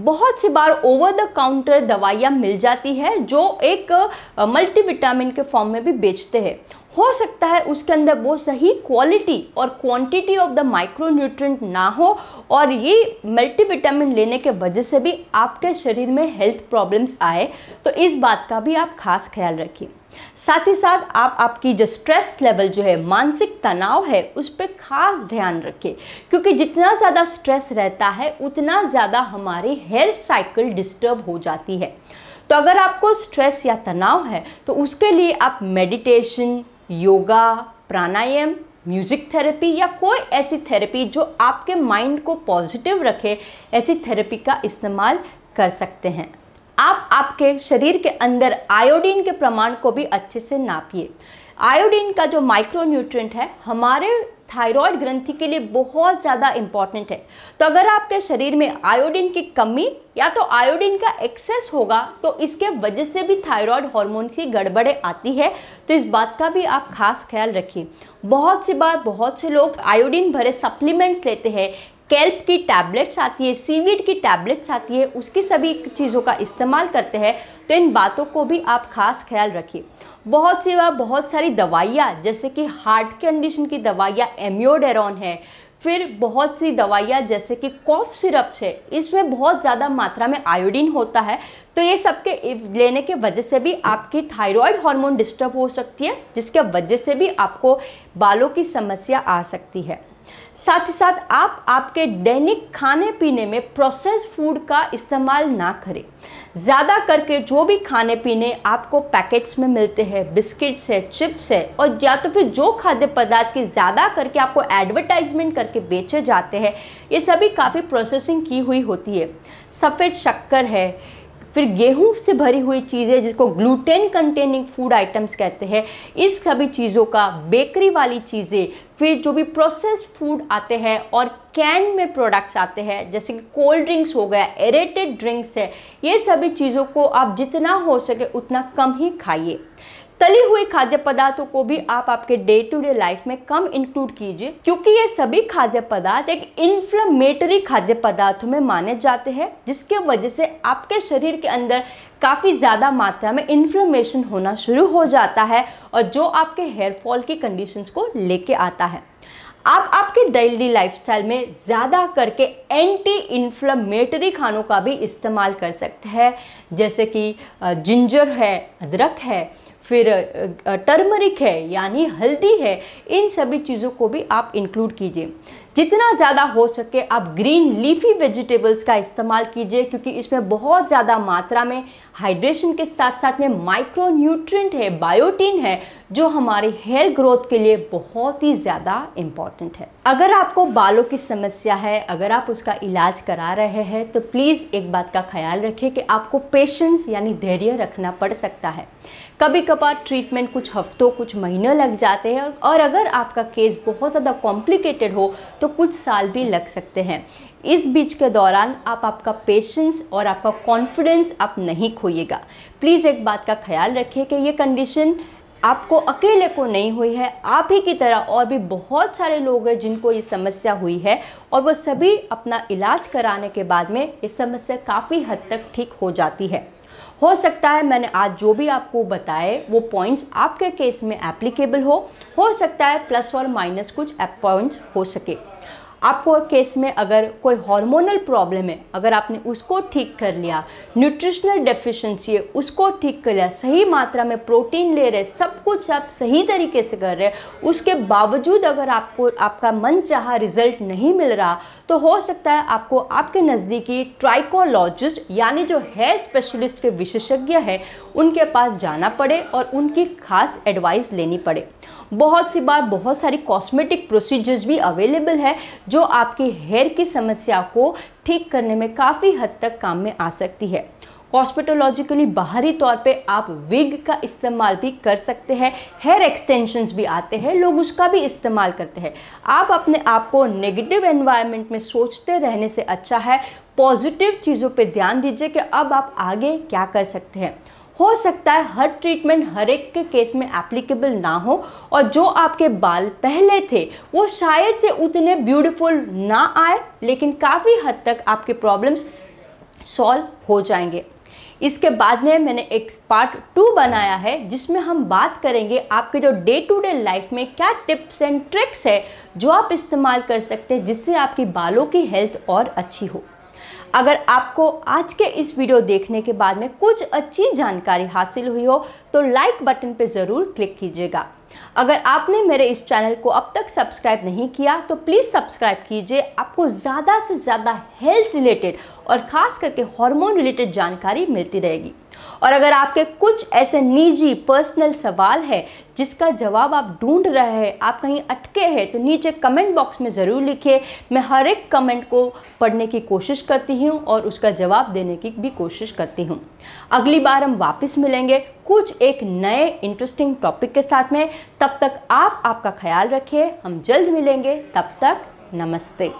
बहुत सी बार ओवर द काउंटर दवाइयाँ मिल जाती है जो एक मल्टीविटामिन के फॉर्म में भी बेचते हैं हो सकता है उसके अंदर वो सही क्वालिटी और quantity of the micro nutrient ना हो और ये मल्टीविटामिन लेने के वजह से भी आपके शरीर में हेल्थ प्रॉब्लम्स आए तो इस बात का भी आप खास ख्याल रखिए साथ ही साथ आप आपकी जो स्ट्रेस लेवल जो है मानसिक तनाव है उस पर खास ध्यान रखें क्योंकि जितना ज़्यादा स्ट्रेस रहता है उतना ज़्यादा हमारी हेल्थ साइकिल डिस्टर्ब हो जाती है तो अगर आपको स्ट्रेस या तनाव है तो उसके लिए आप meditation yoga pranayama music therapy या कोई ऐसी थेरेपी जो आपके माइंड को पॉजिटिव रखे ऐसी थेरेपी का इस्तेमाल कर सकते हैं आप आपके शरीर के अंदर आयोडीन के प्रमाण को भी अच्छे से नापिए आयोडीन का जो माइक्रो है हमारे थायराइड ग्रंथि के लिए बहुत ज़्यादा इम्पॉर्टेंट है तो अगर आपके शरीर में आयोडीन की कमी या तो आयोडीन का एक्सेस होगा तो इसके वजह से भी थायराइड हार्मोन की गड़बड़े आती है तो इस बात का भी आप खास ख्याल रखिए बहुत सी बार बहुत से लोग आयोडीन भरे सप्लीमेंट्स लेते हैं कैल्प की टैबलेट्स आती है सीवीड की टैबलेट्स आती है उसकी सभी चीज़ों का इस्तेमाल करते हैं तो इन बातों को भी आप खास ख्याल रखिए बहुत सी वह बहुत सारी दवाइयाँ जैसे कि हार्ट कंडीशन की दवाइयाँ एम्योडेरॉन है फिर बहुत सी दवाइयाँ जैसे कि कॉफ सिरप्स है इसमें बहुत ज़्यादा मात्रा में आयोडीन होता है तो ये सब के लेने के वजह से भी आपकी थायराइड हार्मोन डिस्टर्ब हो सकती है जिसके वजह से भी आपको बालों की समस्या आ सकती है साथ ही साथ आप आपके दैनिक खाने पीने में प्रोसेस फूड का इस्तेमाल ना करें ज़्यादा करके जो भी खाने पीने आपको पैकेट्स में मिलते हैं बिस्किट्स है चिप्स है और या तो फिर जो खाद्य पदार्थ की ज़्यादा करके आपको एडवर्टाइजमेंट करके बेचे जाते हैं ये सभी काफ़ी प्रोसेसिंग की हुई होती है सफ़ेद शक्कर है फिर गेहूं से भरी हुई चीज़ें जिसको ग्लूटेन कंटेनिंग फूड आइटम्स कहते हैं इस सभी चीज़ों का बेकरी वाली चीज़ें फिर जो भी प्रोसेस्ड फूड आते हैं और कैन में प्रोडक्ट्स आते हैं जैसे कि कोल्ड ड्रिंक्स हो गया एरेटेड ड्रिंक्स है ये सभी चीज़ों को आप जितना हो सके उतना कम ही खाइए तली हुई खाद्य पदार्थों को भी आप आपके डे टू डे लाइफ में कम इंक्लूड कीजिए क्योंकि ये सभी खाद्य पदार्थ एक इन्फ्लेमेटरी खाद्य पदार्थों में माने जाते हैं जिसके वजह से आपके शरीर के अंदर काफ़ी ज़्यादा मात्रा में इन्फ्लेमेशन होना शुरू हो जाता है और जो आपके हेयर फॉल की कंडीशंस को लेके आता है आप आपके डेली लाइफस्टाइल में ज़्यादा करके एंटी इन्फ्लमेटरी खानों का भी इस्तेमाल कर सकते हैं जैसे कि जिंजर है अदरक है फिर टर्मरिक है यानी हल्दी है इन सभी चीज़ों को भी आप इंक्लूड कीजिए जितना ज़्यादा हो सके आप ग्रीन लीफी वेजिटेबल्स का इस्तेमाल कीजिए क्योंकि इसमें बहुत ज़्यादा मात्रा में हाइड्रेशन के साथ साथ में माइक्रो न्यूट्रिएंट है बायोटीन है जो हमारे हेयर ग्रोथ के लिए बहुत ही ज़्यादा इम्पॉर्टेंट है अगर आपको बालों की समस्या है अगर आप उसका इलाज करा रहे हैं तो प्लीज़ एक बात का ख्याल रखें कि आपको पेशेंस यानी धैर्य रखना पड़ सकता है कभी कभार ट्रीटमेंट कुछ हफ्तों कुछ महीनों लग जाते हैं और अगर आपका केस बहुत ज़्यादा कॉम्प्लिकेटेड हो तो कुछ साल भी लग सकते हैं इस बीच के दौरान आप आपका पेशेंस और आपका कॉन्फिडेंस आप नहीं खोइएगा प्लीज़ एक बात का ख्याल रखें कि ये कंडीशन आपको अकेले को नहीं हुई है आप ही की तरह और भी बहुत सारे लोग हैं जिनको ये समस्या हुई है और वो सभी अपना इलाज कराने के बाद में ये समस्या काफ़ी हद तक ठीक हो जाती है हो सकता है मैंने आज जो भी आपको बताए वो पॉइंट्स आपके केस में एप्लीकेबल हो हो सकता है प्लस और माइनस कुछ पॉइंट्स हो सके आपको केस में अगर कोई हार्मोनल प्रॉब्लम है अगर आपने उसको ठीक कर लिया न्यूट्रिशनल डेफिशिएंसी है उसको ठीक कर लिया सही मात्रा में प्रोटीन ले रहे सब कुछ आप सही तरीके से कर रहे हैं उसके बावजूद अगर आपको आपका मन चाह रिजल्ट नहीं मिल रहा तो हो सकता है आपको आपके नज़दीकी ट्राइकोलॉजिस्ट यानी जो हेयर स्पेशलिस्ट के विशेषज्ञ है उनके पास जाना पड़े और उनकी खास एडवाइस लेनी पड़े बहुत सी बार बहुत सारी कॉस्मेटिक प्रोसीजर्स भी अवेलेबल है जो आपकी हेयर की समस्या को ठीक करने में काफ़ी हद तक काम में आ सकती है कॉस्मेटोलॉजिकली बाहरी तौर पे आप विग का इस्तेमाल भी कर सकते हैं हेयर एक्सटेंशंस भी आते हैं लोग उसका भी इस्तेमाल करते हैं आप अपने आप को नेगेटिव एनवायरनमेंट में सोचते रहने से अच्छा है पॉजिटिव चीज़ों पे ध्यान दीजिए कि अब आप आगे क्या कर सकते हैं हो सकता है हर ट्रीटमेंट हर एक के केस में एप्लीकेबल ना हो और जो आपके बाल पहले थे वो शायद से उतने ब्यूटीफुल ना आए लेकिन काफ़ी हद तक आपके प्रॉब्लम्स सॉल्व हो जाएंगे इसके बाद में मैंने एक पार्ट टू बनाया है जिसमें हम बात करेंगे आपके जो डे टू डे लाइफ में क्या टिप्स एंड ट्रिक्स है जो आप इस्तेमाल कर सकते हैं जिससे आपकी बालों की हेल्थ और अच्छी हो अगर आपको आज के इस वीडियो देखने के बाद में कुछ अच्छी जानकारी हासिल हुई हो तो लाइक बटन पर ज़रूर क्लिक कीजिएगा अगर आपने मेरे इस चैनल को अब तक सब्सक्राइब नहीं किया तो प्लीज़ सब्सक्राइब कीजिए आपको ज़्यादा से ज़्यादा हेल्थ रिलेटेड और ख़ास करके हार्मोन रिलेटेड जानकारी मिलती रहेगी और अगर आपके कुछ ऐसे निजी पर्सनल सवाल है जिसका जवाब आप ढूंढ रहे हैं आप कहीं अटके हैं तो नीचे कमेंट बॉक्स में ज़रूर लिखिए मैं हर एक कमेंट को पढ़ने की कोशिश करती हूँ और उसका जवाब देने की भी कोशिश करती हूँ अगली बार हम वापस मिलेंगे कुछ एक नए इंटरेस्टिंग टॉपिक के साथ में तब तक आप आपका ख्याल रखिए हम जल्द मिलेंगे तब तक नमस्ते